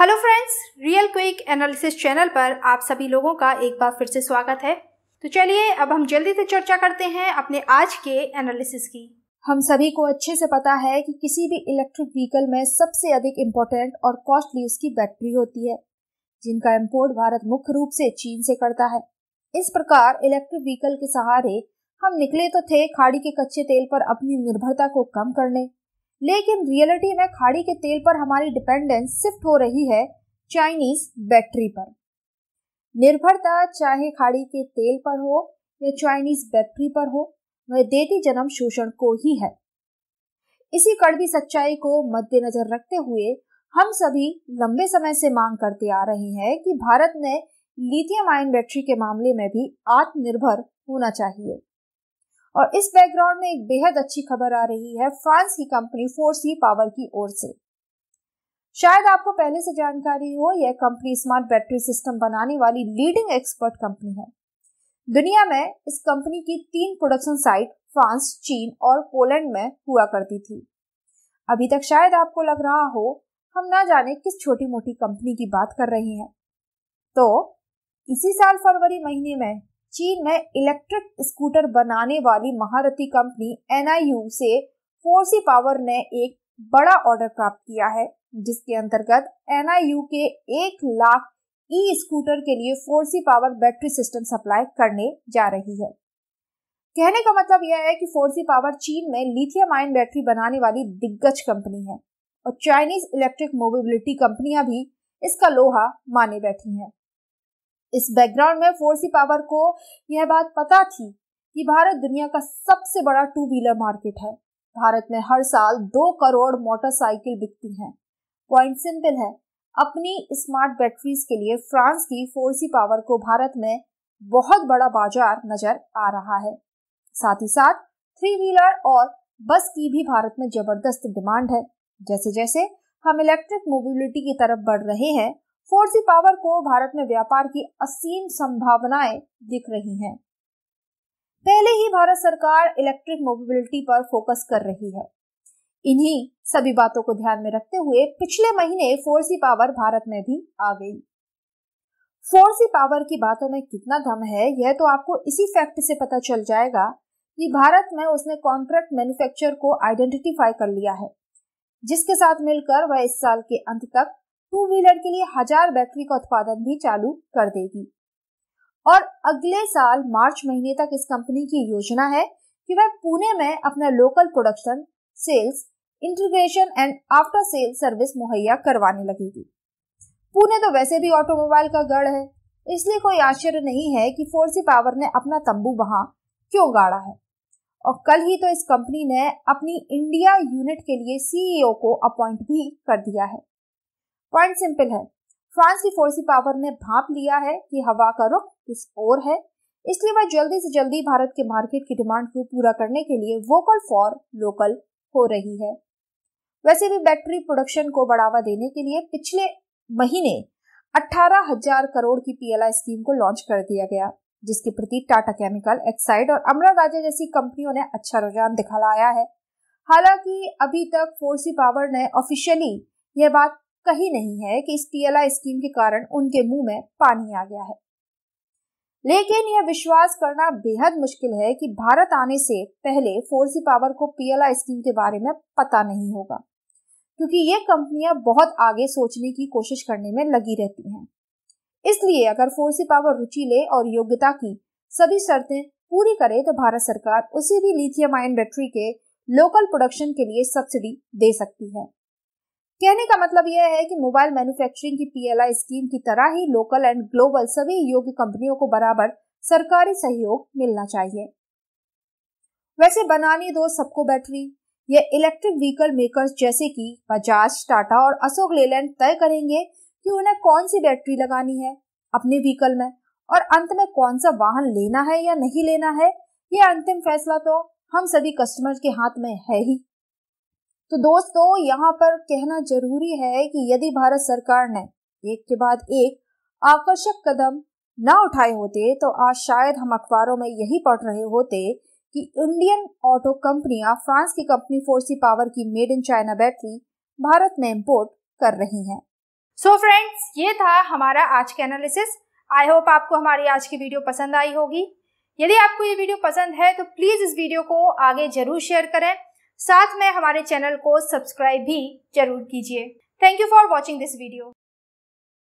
Hello friends real quick analysis channel पर आप सभी लोगों का एक बार फिर से स्वागत है तो चलिए अब हम जल्दी से चर्चा करते हैं अपने आज के एनालिसिस की हम सभी को अच्छे से पता है कि किसी भी इलेक्ट्रिक व्हीकल में सबसे अधिक इम्पोर्टेंट और कॉस्टली उसकी बैटरी होती है जिनका इम्पोर्ट भारत मुख्य रूप से चीन से करता है इस प्रकार इलेक्ट्रिक व्हीकल के सहारे हम निकले तो थे खाड़ी के कच्चे तेल पर अपनी निर्भरता को कम करने लेकिन रियलिटी में खाड़ी के तेल पर हमारी डिपेंडेंस शिफ्ट हो रही है चाइनीज बैटरी पर निर्भरता चाहे खाड़ी के तेल पर हो या चाइनीज बैटरी पर हो वह देती जन्म शोषण को ही है इसी कड़वी सच्चाई को मद्देनजर रखते हुए हम सभी लंबे समय से मांग करते आ रहे हैं कि भारत ने लिथियम आयन बैटरी के मामले में भी आत्मनिर्भर होना चाहिए और इस बैकग्राउंड में एक बेहद अच्छी खबर आ रही है फ्रांस की कंपनी फोर सी पावर की ओर से शायद आपको पहले से जानकारी हो यह कंपनी स्मार्ट बैटरी सिस्टम बनाने वाली लीडिंग एक्सपर्ट कंपनी है दुनिया में इस कंपनी की तीन प्रोडक्शन साइट फ्रांस चीन और पोलैंड में हुआ करती थी अभी तक शायद आपको लग रहा हो हम ना जाने किस छोटी मोटी कंपनी की बात कर रहे हैं तो इसी साल फरवरी महीने में चीन में इलेक्ट्रिक स्कूटर बनाने वाली महारथी कंपनी एनआईयू से फोर्सी पावर ने एक बड़ा ऑर्डर प्राप्त किया है जिसके अंतर्गत एनआईयू के एक लाख ई स्कूटर के लिए Forsee power battery system supply करने जा रही है कहने का मतलब यह है कि फोर सी पावर चीन में लिथियम आयन बैटरी बनाने वाली दिग्गज कंपनी है और चाइनीज इलेक्ट्रिक मोबिलिटी कंपनियां भी इसका लोहा माने बैठी हैं इस बैकग्राउंड में फोर्सी पावर को यह बात पता थी कि भारत दुनिया का सबसे बड़ा टू व्हीलर मार्केट है भारत में हर साल दो करोड़ मोटरसाइकिल बिकती हैं पॉइंट सिंपल है अपनी स्मार्ट बैटरीज के लिए फ्रांस की फोर्सी पावर को भारत में बहुत बड़ा बाजार नजर आ रहा है साथ ही साथ थ्री व्हीलर और बस की भी भारत में जबरदस्त डिमांड है जैसे जैसे हम इलेक्ट्रिक मोबिलिटी की तरफ बढ़ रहे हैं फोर जी पावर को भारत में व्यापार की असीम संभावनाएं दिख रही हैं। पहले ही भारत सरकार इलेक्ट्रिक मोबिलिटी पर फोकस कर रही है इन्हीं सभी बातों को ध्यान में रखते हुए पिछले महीने फोर्सी पावर भारत में भी आ गई फोर्सी पावर की बातों में कितना दम है यह तो आपको इसी फैक्ट से पता चल जाएगा कि भारत में उसने कॉन्ट्रैक्ट मैन्युफैक्चर को आइडेंटिफाई कर लिया है जिसके साथ मिलकर वह इस साल के अंत तक टू व्हीलर के लिए हजार बैटरी का उत्पादन भी चालू कर देगी और अगले साल मार्च महीने तक इस कंपनी की योजना है कि वह पुणे में अपना local production sales integration and after sale service मुहैया करवाने लगेगी पुणे तो वैसे भी ऑटोमोबाइल का गढ़ है इसलिए कोई आश्चर्य नहीं है कि फोर्सी पावर ने अपना तंबू वहां क्यों गाड़ा है और कल ही तो इस कंपनी ने अपनी इंडिया यूनिट के लिए सीईओ e को अपॉइंट भी कर दिया है पॉइंट सिंपल है फ्रांस की फोर्सी पावर ने भाप लिया है कि हवा का रुख किस ओर है इसलिए वह जल्दी से जल्दी भारत के मार्केट की डिमांड को पूरा करने के लिए वोकल फॉर लोकल हो रही है वैसे भी बैटरी प्रोडक्शन को बढ़ावा देने के लिए पिछले महीने अठारह हजार करोड़ की पीएलआई स्कीम को लॉन्च कर दिया गया जिसके प्रति टाटा केमिकल एक्साइड और अमरा राजा जैसी कंपनियों ने अच्छा रुझान दिखाया है हालांकि अभी तक फोर्सी पावर ने ऑफिशियली यह बात कहीं नहीं है कि इस पीएलआई स्कीम के कारण उनके मुंह में पानी आ गया है लेकिन यह विश्वास करना बेहद मुश्किल है कि भारत आने से पहले फोर्सी पावर को पीएलआई स्कीम के बारे में पता नहीं होगा क्योंकि ये कंपनियां बहुत आगे सोचने की कोशिश करने में लगी रहती हैं इसलिए अगर फोर्सी पावर रुचि ले और योग्यता की सभी शर्तें पूरी करे तो भारत सरकार उसे भी लिथियम आयन बैटरी के लोकल प्रोडक्शन के लिए सब्सिडी दे सकती है कहने का मतलब यह है कि मोबाइल मैन्युफैक्चरिंग की पीएलआई स्कीम की तरह ही लोकल एंड ग्लोबल सभी योग्य कंपनियों को बराबर सरकारी सहयोग मिलना चाहिए वैसे बनानी दो सबको बैटरी ये इलेक्ट्रिक व्हीकल मेकर्स जैसे कि बजाज टाटा और अशोक लेलैंड तय करेंगे कि उन्हें कौन सी बैटरी लगानी है अपने व्हीकल में और अंत में कौन सा वाहन लेना है या नहीं लेना है ये अंतिम फैसला तो हम सभी कस्टमर के हाथ में है ही तो दोस्तों यहाँ पर कहना जरूरी है कि यदि भारत सरकार ने एक के बाद एक आकर्षक कदम ना उठाए होते तो आज शायद हम अखबारों में यही पढ़ रहे होते कि इंडियन ऑटो कंपनियां फ्रांस की कंपनी फोर्सी पावर की made in China battery Bharat में इम्पोर्ट कर रही हैं। सो so फ्रेंड्स ये था हमारा आज का एनालिसिस आई होप आपको हमारी आज की वीडियो पसंद आई होगी यदि आपको ये वीडियो पसंद है तो प्लीज़ इस वीडियो को आगे जरूर शेयर करें साथ में हमारे चैनल को सब्सक्राइब भी जरूर कीजिए thank you for watching this video